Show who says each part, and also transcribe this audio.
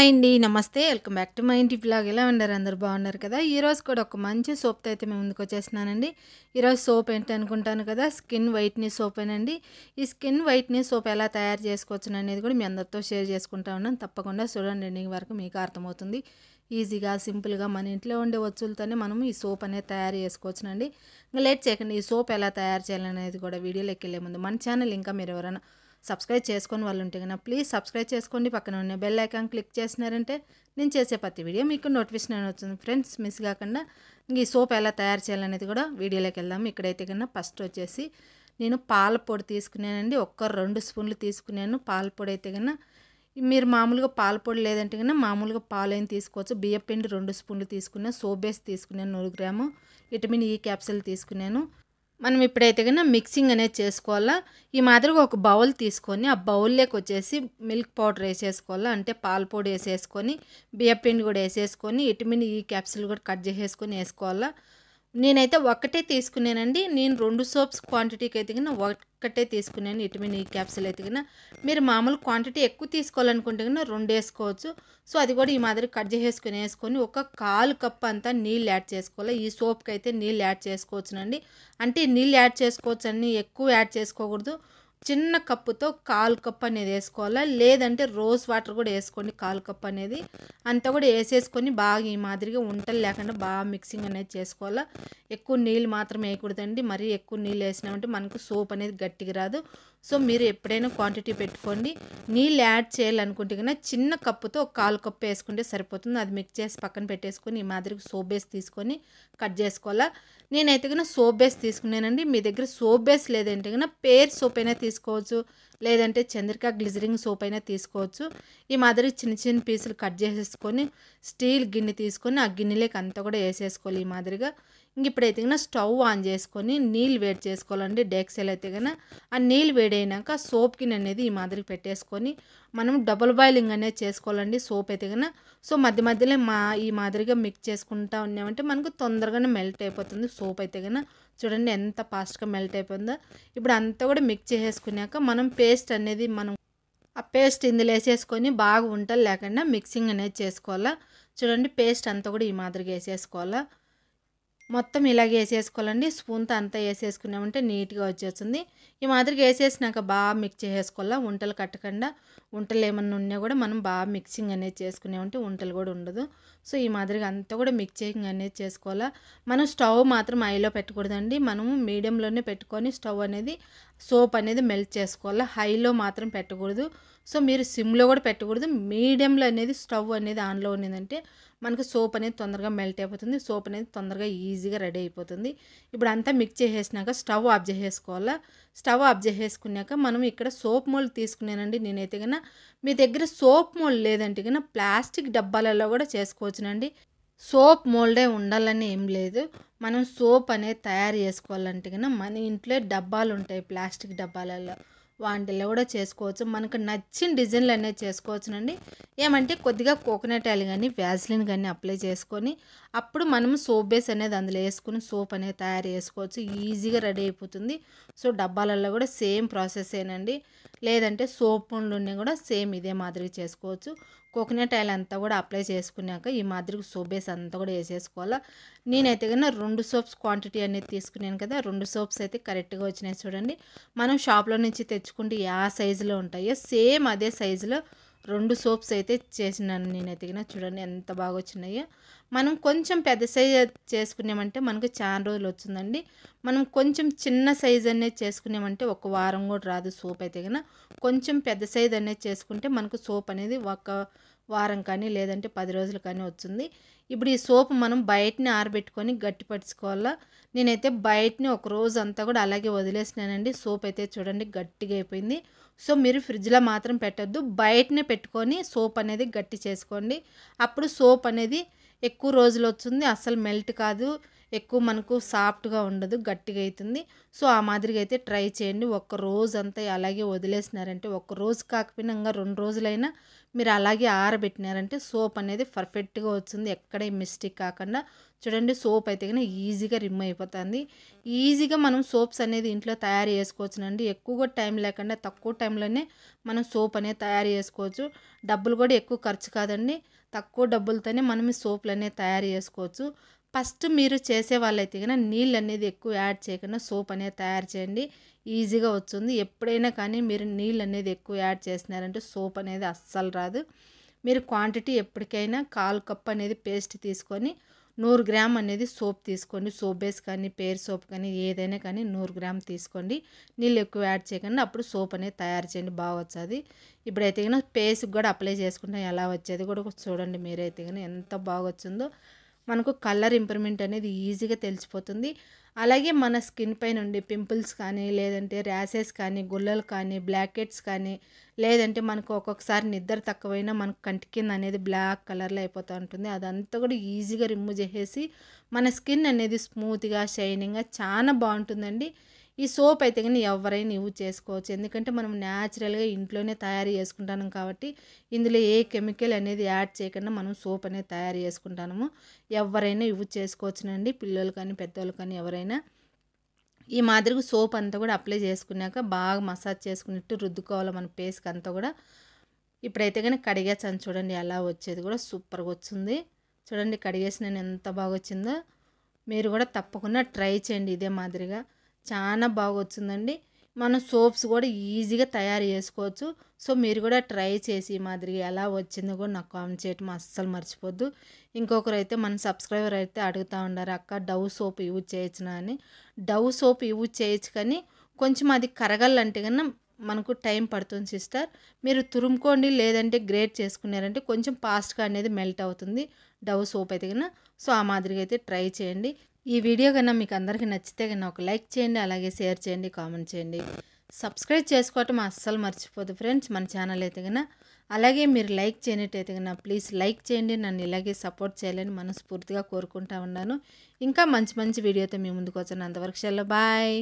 Speaker 1: hi అండి నమస్తే welcome back to my ఇంటి బ్లాగ్ ఎలా ఉన్నారు అందరు బాగున్నారు కదా ఈరోజు కూడా ఒక మంచి సోప్తో అయితే మేము ముందుకు వచ్చేసినానండి ఈరోజు సోప్ ఏంటి అనుకుంటాను కదా స్కిన్ వైట్నెస్ సోప్ అండి ఈ స్కిన్ వైట్నెస్ సోప్ ఎలా తయారు చేసుకోవచ్చు అనేది కూడా మీ అందరితో షేర్ చేసుకుంటా ఉన్నాను తప్పకుండా చూడండి ఎండింగ్ వరకు మీకు అర్థమవుతుంది ఈజీగా సింపుల్గా మన ఇంట్లో ఉండే వచ్చులతోనే మనము ఈ సోప్ అనేది తయారు చేసుకోవచ్చునండి ఇంకా లేట్ చేయకండి ఈ సోప్ ఎలా తయారు చేయాలనేది కూడా వీడియోలోకి వెళ్ళే ముందు మన ఛానల్ ఇంకా మీరు ఎవరైనా సబ్స్క్రైబ్ చేసుకొని వాళ్ళు ఉంటే కనుక ప్లీజ్ సబ్స్క్రైబ్ చేసుకోండి పక్కన ఉన్న బెల్ ఐకాన్ క్లిక్ చేసినారంటే నేను చేసే ప్రతి వీడియో మీకు నోటిఫికేషన్ వచ్చింది ఫ్రెండ్స్ మిస్ కాకుండా ఈ సోప్ ఎలా తయారు చేయాలనేది కూడా వీడియోలోకి వెళ్దాం ఇక్కడైతే కన్నా ఫస్ట్ వచ్చేసి నేను పాల పొడి తీసుకున్నానండి ఒక్క రెండు స్పూన్లు తీసుకున్నాను పాల పొడి అయితే కన్నా మీరు మామూలుగా పాల పొడి లేదంటే కన్నా మామూలుగా పాలు అయిన తీసుకోవచ్చు బియ్యపిండి రెండు స్పూన్లు తీసుకున్నాను సోప్ బేస్ తీసుకున్నాను నూరు గ్రాము విటమిన్ ఈ క్యాప్సిల్ తీసుకున్నాను మనం ఇప్పుడైతే కన్నా మిక్సింగ్ అనేది చేసుకోవాలా ఈ మాదిరిగా ఒక బౌల్ తీసుకొని ఆ బౌల్లోకి వచ్చేసి మిల్క్ పౌడర్ వేసేసుకోవాలా అంటే పాల పొడి వేసేసుకొని బియ్యపిండి కూడా వేసేసుకొని ఇటుమిని ఈ క్యాప్సిల్ కూడా కట్ చేసేసుకొని వేసుకోవాలా నేనైతే ఒక్కటే తీసుకున్నానండి నేను రెండు సోప్స్ క్వాంటిటీకి ఎదిగిన ఒక్కటే తీసుకున్నాను ఇటమిన్ ఈ క్యాప్సిల్ ఎదిగిన మీరు మామూలు క్వాంటిటీ ఎక్కువ తీసుకోవాలనుకుంటే కన్నా రెండు వేసుకోవచ్చు సో అది కూడా ఈ మాదిరి కట్ చేసేసుకుని వేసుకొని ఒక కాలు కప్పు అంతా నీళ్ళు యాడ్ చేసుకోవాలి ఈ సోప్కి అయితే నీళ్ళు యాడ్ చేసుకోవచ్చునండి అంటే నీళ్ళు యాడ్ చేసుకోవచ్చు అని ఎక్కువ యాడ్ చేసుకోకూడదు చిన్న కప్పుతో కాల్ కప్ అనేది వేసుకోవాలా లేదంటే రోజ్ వాటర్ కూడా వేసుకోండి కాలు కప్ అనేది అంతా కూడా వేసేసుకొని బాగా ఈ మాదిరిగా వంటలు లేకుండా బాగా మిక్సింగ్ అనేది చేసుకోవాలా ఎక్కువ నీళ్ళు మాత్రం వేయకూడదండి మరీ ఎక్కువ నీళ్ళు వేసినామంటే మనకు సోప్ అనేది గట్టిగా రాదు సో మీరు ఎప్పుడైనా క్వాంటిటీ పెట్టుకోండి నీళ్ళు యాడ్ చేయాలనుకుంటే కన్నా చిన్న కప్పుతో ఒక కాలు కప్పు వేసుకుంటే సరిపోతుంది అది మిక్స్ చేసి పక్కన పెట్టేసుకొని ఈ మాదిరికి సోప్ బేస్ తీసుకొని కట్ చేసుకోవాలా నేనైతే కన్నా సోప్ బేస్ తీసుకున్నానండి మీ దగ్గర సోప్ బేస్ లేదంటే కన్నా పేర్ సోప్ అయినా తీసుకోవచ్చు లేదంటే చంద్రిక గ్లిజరింగ్ సోప్ అయినా తీసుకోవచ్చు ఈ మాదిరి చిన్న చిన్న పీసులు కట్ చేసేసుకొని స్టీల్ గిన్నె తీసుకొని ఆ గిన్నెలోకి అంతా కూడా వేసేసుకోవాలి ఈ మాదిరిగా ఇంక ఇప్పుడైతే కన్నా స్టవ్ ఆన్ చేసుకొని నీళ్ళు వేడి చేసుకోవాలండి డేక్సెల్ అయితే కన్నా ఆ నీళ్ళు వేడైనాక సోప్ గిన్నె అనేది ఈ మాదిరి పెట్టేసుకొని మనం డబుల్ బాయిలింగ్ అనేది చేసుకోవాలండి సోప్ అయితే కన్నా సో మధ్య మధ్యలో మా ఈ మాదిరిగా మిక్స్ చేసుకుంటా ఉన్నామంటే మనకు తొందరగానే మెల్ట్ అయిపోతుంది సోప్ అయితే కన్నా చూడండి ఎంత ఫాస్ట్గా మెల్ట్ అయిపోయిందో ఇప్పుడు అంతా కూడా మిక్స్ చేసేసుకున్నాక మనం పేస్ట్ అనేది మనం ఆ పేస్ట్ ఇందులో వేసేసుకొని బాగా ఉంటలు లేకుండా మిక్సింగ్ అనేది చేసుకోవాలా చూడండి పేస్ట్ అంతా కూడా ఈ మాదిరిగా వేసేసుకోవాలా మొత్తం ఇలాగే వేసేసుకోవాలండి స్పూన్తో అంతా వేసేసుకున్నామంటే నీట్గా వచ్చేస్తుంది ఈ మాదిరిగా వేసేసినాక బాగా మిక్స్ చేసేసుకోవాలా వంటలు కట్టకుండా వంటలు ఏమన్నా ఉన్నా కూడా మనం బాగా మిక్సింగ్ అనేది చేసుకునేవంటే వంటలు కూడా ఉండదు సో ఈ మాదిరిగా అంతా కూడా మిక్సింగ్ అనేది చేసుకోవాలా మనం స్టవ్ మాత్రం హైలో పెట్టకూడదండి మనము మీడియంలోనే పెట్టుకొని స్టవ్ అనేది సోప్ అనేది మెల్ట్ చేసుకోవాలా హైలో మాత్రం పెట్టకూడదు సో మీరు సిమ్లో కూడా పెట్టకూడదు మీడియంలో అనేది స్టవ్ అనేది ఆన్లో ఉన్నదంటే మనకు సోప్ అనేది తొందరగా మెల్ట్ అయిపోతుంది సోప్ అనేది తొందరగా ఈజీగా రెడీ అయిపోతుంది ఇప్పుడు అంతా మిక్స్ చేసేసినాక స్టవ్ ఆఫ్ చేసేసుకోవాలా స్టవ్ ఆఫ్ చేసేసుకున్నాక మనం ఇక్కడ సోప్ మోల్డ్ తీసుకున్నానండి నేనైతే కన్నా మీ దగ్గర సోప్ మోల్డ్ లేదంటే కన్నా ప్లాస్టిక్ డబ్బాలలో కూడా చేసుకోవచ్చునండి సోప్ మోల్డే ఉండాలని ఏం లేదు మనం సోప్ అనేది తయారు చేసుకోవాలంటే కన్నా మన ఇంట్లో డబ్బాలు ఉంటాయి ప్లాస్టిక్ డబ్బాలలో వాటిలో కూడా చేసుకోవచ్చు మనకు నచ్చిన డిజైన్లు అనేవి చేసుకోవచ్చునండి ఏమంటే కొద్దిగా కోకోనట్ ఆయిల్ కానీ వ్యాజ్లిన్ కానీ అప్లై చేసుకొని అప్పుడు మనం సోప్ బేస్ అనేది అందులో వేసుకుని సోప్ అనేది తయారు చేసుకోవచ్చు ఈజీగా రెడీ అయిపోతుంది సో డబ్బాలలో కూడా సేమ్ ప్రాసెస్ ఏనండి లేదంటే సోప్ పండ్లు కూడా సేమ్ ఇదే మాదిరిగా చేసుకోవచ్చు కోకోనట్ ఆయిల్ అంతా కూడా అప్లై చేసుకున్నాక ఈ మాదిరికి సోప్ బేస్ అంతా కూడా వేసేసుకోవాలా నేనైతే కన్నా రెండు సోప్స్ క్వాంటిటీ అనేది తీసుకున్నాను కదా రెండు సోప్స్ అయితే కరెక్ట్గా వచ్చినాయి చూడండి మనం షాప్లో నుంచి తెచ్చుకుంటే ఆ సైజులో ఉంటాయో సేమ్ అదే సైజులో రెండు సోప్స్ అయితే చేసినాను నేనైతే కన్నా చూడండి ఎంత బాగా వచ్చినాయో మనం కొంచెం పెద్ద సైజ్ చేసుకున్నామంటే మనకు చాలా రోజులు వచ్చిందండి మనం కొంచెం చిన్న సైజ్ అనేది చేసుకున్నామంటే ఒక వారం కూడా రాదు సోప్ అయితే కన్నా కొంచెం పెద్ద సైజ్ అనేది చేసుకుంటే మనకు సోప్ అనేది ఒక వారం కానీ లేదంటే పది రోజులు కానీ వచ్చింది ఇప్పుడు ఈ సోపు మనం బయటని ఆరబెట్టుకొని గట్టి పట్టుకోవాలా నేనైతే బయటని ఒక రోజు అంతా కూడా అలాగే వదిలేసినానండి సోప్ అయితే చూడండి గట్టిగా అయిపోయింది సో మీరు ఫ్రిడ్జ్లో మాత్రం పెట్టద్దు బయటనే పెట్టుకొని సోప్ అనేది గట్టి చేసుకోండి అప్పుడు సోప్ అనేది ఎక్కువ రోజులు వస్తుంది అస్సలు మెల్ట్ కాదు ఎక్కువ మనకు సాఫ్ట్గా ఉండదు గట్టిగా అవుతుంది సో ఆ మాదిరిగా అయితే ట్రై చేయండి ఒక్క రోజు అంతా అలాగే వదిలేసినారంటే ఒక్క రోజు కాకపోయినా ఇంకా రెండు రోజులైనా మీరు అలాగే ఆరబెట్టినారంటే సోప్ అనేది పర్ఫెక్ట్గా వచ్చింది ఎక్కడ మిస్టేక్ కాకుండా చూడండి సోప్ అయితే కానీ ఈజీగా రిమ్ అయిపోతుంది ఈజీగా మనం సోప్స్ అనేది ఇంట్లో తయారు చేసుకోవచ్చునండి ఎక్కువగా టైం లేకుండా తక్కువ టైంలోనే మనం సోప్ అనేది తయారు చేసుకోవచ్చు డబ్బులు కూడా ఎక్కువ ఖర్చు కాదండి తక్కువ డబ్బులతోనే మనం సోపులు అనేది తయారు చేసుకోవచ్చు ఫస్ట్ మీరు చేసే వాళ్ళైతే కానీ నీళ్ళు అనేది ఎక్కువ యాడ్ చేయకుండా సోప్ అనేది తయారు చేయండి ఈజీగా వస్తుంది ఎప్పుడైనా కానీ మీరు నీళ్ళు అనేది ఎక్కువ యాడ్ చేసినారంటే సోప్ అనేది అస్సలు రాదు మీరు క్వాంటిటీ ఎప్పటికైనా కాలు కప్ అనేది పేస్ట్ తీసుకొని నూరు గ్రామ్ అనేది సోప్ తీసుకోండి సోప్ బేస్ కానీ పేర్ సోప్ కానీ ఏదైనా కానీ నూరు గ్రామ్ తీసుకోండి నీళ్ళు ఎక్కువ యాడ్ చేయకుండా అప్పుడు సోప్ అనేది తయారు చేయండి బాగా వచ్చేది ఇప్పుడైతే కానీ పేస్ట్కి కూడా అప్లై చేసుకుంటాం ఎలా వచ్చేది కూడా చూడండి మీరైతే కానీ ఎంత బాగా వచ్చిందో మనకు కలర్ ఇంప్రూవ్మెంట్ అనేది ఈజీగా తెలిసిపోతుంది అలాగే మన స్కిన్ పైన ఉండే పింపుల్స్ కానీ లేదంటే ర్యాసెస్ కానీ గుల్లలు కానీ బ్లాకెట్స్ కానీ లేదంటే మనకు ఒక్కొక్కసారి నిద్ర తక్కువైనా మనకు కంటి కింద అనేది బ్లాక్ కలర్లో అయిపోతూ ఉంటుంది అదంతా కూడా ఈజీగా రిమూవ్ చేసేసి మన స్కిన్ అనేది స్మూత్గా షైనింగ్గా చాలా బాగుంటుందండి ఈ సోప్ అయితే కానీ ఎవరైనా యూజ్ చేసుకోవచ్చు ఎందుకంటే మనం న్యాచురల్గా ఇంట్లోనే తయారు చేసుకుంటాం కాబట్టి ఇందులో ఏ కెమికల్ అనేది యాడ్ చేయకుండా మనం సోప్ అనేది తయారు చేసుకుంటాము ఎవరైనా యూజ్ చేసుకోవచ్చునండి పిల్లలు కానీ పెద్దవాళ్ళు కానీ ఎవరైనా ఈ మాదిరిగా సోప్ అంతా కూడా అప్లై చేసుకున్నాక బాగా మసాజ్ చేసుకున్నట్టు రుద్దుకోవాలి మన పేస్కి అంతా కూడా ఇప్పుడైతే కానీ కడిగేసాను చూడండి ఎలా వచ్చేది కూడా సూపర్గా వచ్చింది చూడండి కడిగేసి నేను ఎంత బాగా వచ్చిందో మీరు కూడా తప్పకుండా ట్రై చేయండి ఇదే మాదిరిగా చాలా బాగా వచ్చిందండి మనం సోప్స్ కూడా ఈజీగా తయారు చేసుకోవచ్చు సో మీరు కూడా ట్రై చేసి మాదిరి ఎలా వచ్చిందో కూడా నాకు కామెంట్ చేయటం అస్సలు మర్చిపోద్దు ఇంకొకరు అయితే మన సబ్స్క్రైబర్ అయితే అడుగుతూ ఉన్నారు అక్క డవ్ సోప్ యూజ్ చేయొచ్చునా అని డవ్ సోప్ యూజ్ చేయొచ్చు కానీ కొంచెం అది కరగాలంటే కన్నా మనకు టైం పడుతుంది సిస్టర్ మీరు తురుముకోండి లేదంటే గ్రేట్ చేసుకున్నారంటే కొంచెం ఫాస్ట్గా అనేది మెల్ట్ అవుతుంది డవ్ సోప్ అయితే కన్నా సో ఆ మాదిరిగా అయితే ట్రై చేయండి ఈ వీడియో కన్నా మీకు అందరికీ నచ్చితే కన్నా ఒక లైక్ చేయండి అలాగే షేర్ చేయండి కామెంట్ చేయండి సబ్స్క్రైబ్ చేసుకోవటం అస్సలు మర్చిపోదు ఫ్రెండ్స్ మన ఛానల్ అయితే కన్నా అలాగే మీరు లైక్ చేయనట్టయితే కన్నా ప్లీజ్ లైక్ చేయండి నన్ను ఇలాగే సపోర్ట్ చేయాలని మనస్ఫూర్తిగా కోరుకుంటా ఉన్నాను ఇంకా మంచి మంచి వీడియోతో మీ ముందుకు వచ్చాను అంతవరకు చల్ల బాయ్